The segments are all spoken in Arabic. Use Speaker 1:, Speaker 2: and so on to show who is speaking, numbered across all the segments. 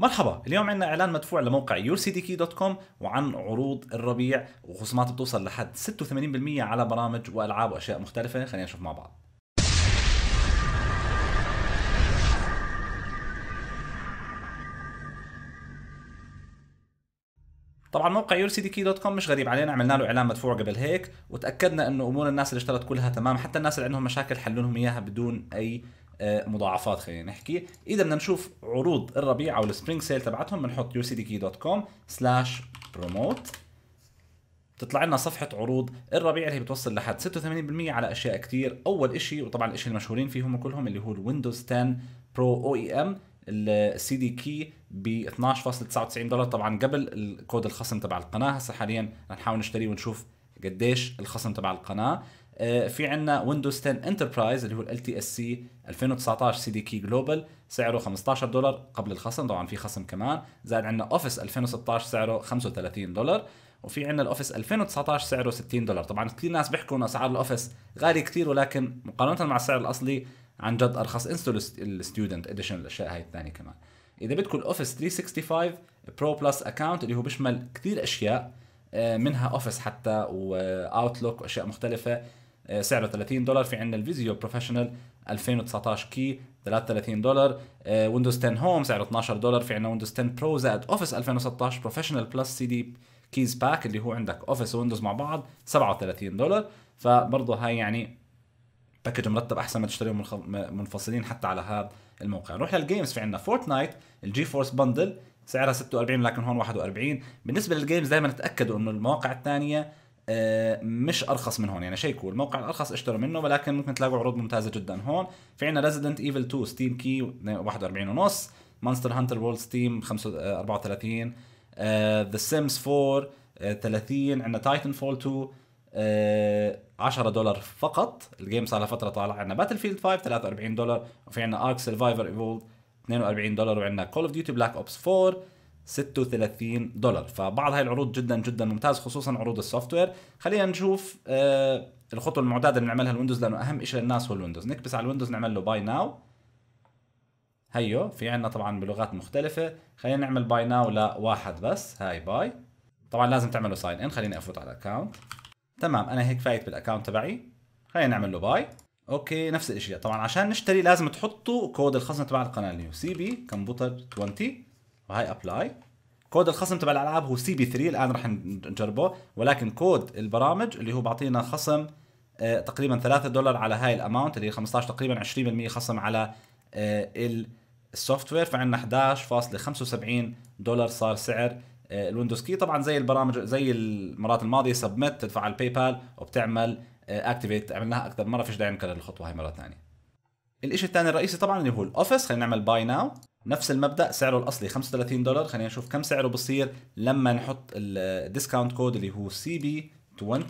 Speaker 1: مرحبا اليوم عندنا اعلان مدفوع لموقع yourcdkey.com وعن عروض الربيع وخصومات بتوصل لحد 86% على برامج والعاب واشياء مختلفه خلينا نشوف مع بعض طبعا موقع yourcdkey.com مش غريب علينا عملنا له اعلان مدفوع قبل هيك وتاكدنا انه امور الناس اللي اشترت كلها تمام حتى الناس اللي عندهم مشاكل حلوا لهم اياها بدون اي آه، مضاعفات خلينا نحكي اذا بدنا نشوف عروض الربيع او السبرينج سيل تبعتهم بنحط ucdkeycom سلاش بروموت تطلع لنا صفحة عروض الربيع اللي هي بتوصل لحد 86% على أشياء كثير، أول شيء وطبعا الشيء المشهورين فيهم كلهم اللي هو الويندوز 10 برو او اي ام السي دي كي ب 12.99 دولار طبعا قبل الكود الخصم تبع القناة هسا حاليا رح نحاول نشتري ونشوف قديش الخصم تبع القناة آه، في عندنا ويندوز 10 انتربرايز اللي هو ال تي اس سي 2019 سي دي كي جلوبال سعره 15 دولار قبل الخصم طبعا في خصم كمان زائد عندنا اوفيس 2016 سعره 35 دولار وفي عندنا الاوفيس 2019 سعره 60 دولار طبعا كثير ناس بيحكوا انه اسعار الاوفيس غالي كثير ولكن مقارنه مع السعر الاصلي عن جد ارخص انستول الستودنت اديشن الاشياء هاي الثانيه كمان اذا بدكم الاوفيس 365 برو بلس اكونت اللي هو بيشمل كثير اشياء آه، منها اوفيس حتى واوتلوك آه، واشياء مختلفه آه، سعره 30 دولار في عندنا الفيزيو بروفيشنال 2019 كي 33 دولار آه، ويندوز 10 هوم سعره 12 دولار في عندنا ويندوز 10 برو زائد اوفيس 2016 بروفيشنال بلس سي دي كيز باك اللي هو عندك اوفيس ويندوز مع بعض 37 دولار فبرضه هاي يعني باكج مرتب احسن ما تشتريهم منفصلين حتى على هذا الموقع نروح للجيمز في عندنا فورتنايت الجي فورس بندل سعرها 46 لكن هون 41 بالنسبه للجيمز دائما تاكدوا انه المواقع الثانيه آه، مش ارخص من هون يعني شيء كول الموقع الارخص اشتروا منه ولكن ممكن تلاقوا عروض ممتازه جدا هون في عندنا ريزيدنت ايفل 2 ستيم كي 41 ونص مونستر هانتر وورلد ستيم 34 ذا سيمز 4 30 عندنا تايتن فول 2 10 دولار فقط الجيم صار لها فتره طالع عندنا باتل فيلد 5 43 دولار وفي عندنا ارك سرفايفر ايفولد 42 دولار وعندنا كول اوف ديوتي بلاك اوبس 4 36 دولار فبعض هاي العروض جدا جدا ممتاز خصوصا عروض السوفت وير خلينا نشوف آه الخطوه المعتاده اللي نعملها الويندوز لانه اهم شيء للناس هو الويندوز نكبس على الويندوز نعمل له باي ناو هيو في عندنا طبعا بلغات مختلفه خلينا نعمل باي ناو لواحد بس هاي باي طبعا لازم تعملوا ساين ان خليني افوت على الاكونت تمام انا هيك فايت بالاكونت تبعي خلينا نعمل له باي اوكي نفس الاشياء طبعا عشان نشتري لازم تحطوا كود الخصم تبع القناه اليو سي بي كمبيوتر 20 وهي ابلاي كود الخصم تبع الالعاب هو سي بي 3 الان رح نجربه ولكن كود البرامج اللي هو بعطينا خصم آه، تقريبا 3 دولار على هاي الاماونت اللي هي 15 تقريبا 20% خصم على آه، السوفت وير فعندنا 11.75 دولار صار سعر آه، الويندوز كي طبعا زي البرامج زي المرات الماضيه سبمت تدفع على الباي بال وبتعمل اكتيفيت عملناها اكثر مره فيش داعي نكرر الخطوه هاي مره ثانيه الشيء الثاني الرئيسي طبعا اللي هو الاوفيس خلينا نعمل باي ناو نفس المبدا سعره الاصلي 35 دولار خلينا نشوف كم سعره بصير لما نحط الديسكاونت كود اللي هو سي بي 20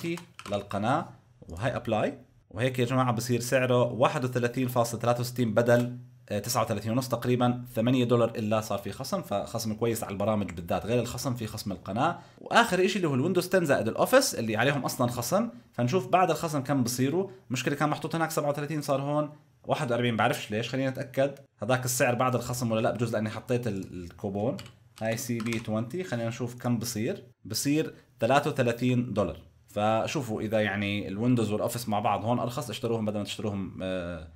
Speaker 1: للقناه وهي ابلاي وهيك يا جماعه بصير سعره 31.63 بدل 39 آه، ونص تقريبا 8 دولار الا صار في خصم فخصم كويس على البرامج بالذات غير الخصم في خصم القناه واخر شيء اللي هو الويندوز 10 زائد الاوفيس اللي عليهم اصلا خصم فنشوف بعد الخصم كم بصيروا مشكله كان محطوط هناك 37 صار هون 41 بعرفش ليش خلينا نتاكد هذاك السعر بعد الخصم ولا لا بجوز لاني حطيت الكوبون هاي سي بي 20 خلينا نشوف كم بصير بصير 33 دولار فشوفوا اذا يعني الويندوز والاوفيس مع بعض هون ارخص اشتروهم بدل ما تشتروهم آه،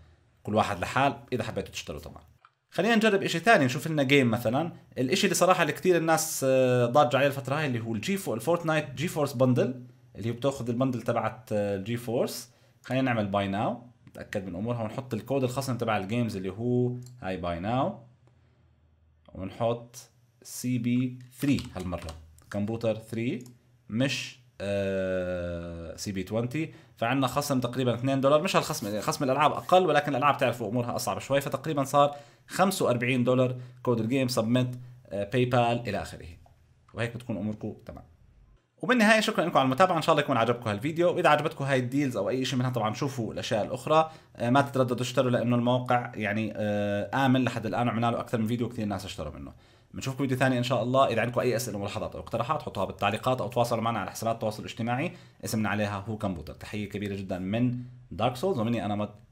Speaker 1: كل واحد لحال اذا حبيتوا تشتروا طبعا خلينا نجرب شيء ثاني نشوف لنا جيم مثلا الشيء اللي صراحه اللي كثير الناس آه، ضاج عليه الفتره هاي اللي هو الجي فور الفورتنايت جي فورس بندل اللي هي بتاخذ البندل تبعت آه، الجي فورس خلينا نعمل باي ناو نتاكد من امورها ونحط الكود الخصم تبع الجيمز اللي هو هاي باي ناو ونحط سي بي 3 هالمره كمبيوتر 3 مش سي بي 20 فعندنا خصم تقريبا 2 دولار مش هالخصم يعني خصم الالعاب اقل ولكن الالعاب تعرفوا امورها اصعب شوي فتقريبا صار 45 دولار كود الجيم سبميت باي بال الى اخره وهيك بتكون اموركم تمام وبالنهايه شكرا لكم على المتابعه ان شاء الله يكون عجبكم هالفيديو واذا عجبتكم هاي الديلز او اي شيء منها طبعا شوفوا الاشياء الاخرى آه، ما تترددوا اشتروا لانه الموقع يعني آه، امن لحد الان وعملنا له اكثر من فيديو وكثير ناس اشتروا منه بنشوفكم فيديو ثاني ان شاء الله اذا عندكم اي اسئله ملاحظات او اقتراحات حطوها بالتعليقات او تواصلوا معنا على حسابات التواصل الاجتماعي اسمنا عليها هو كمبوتر تحيه كبيره جدا من دارك سولز ومني انا مد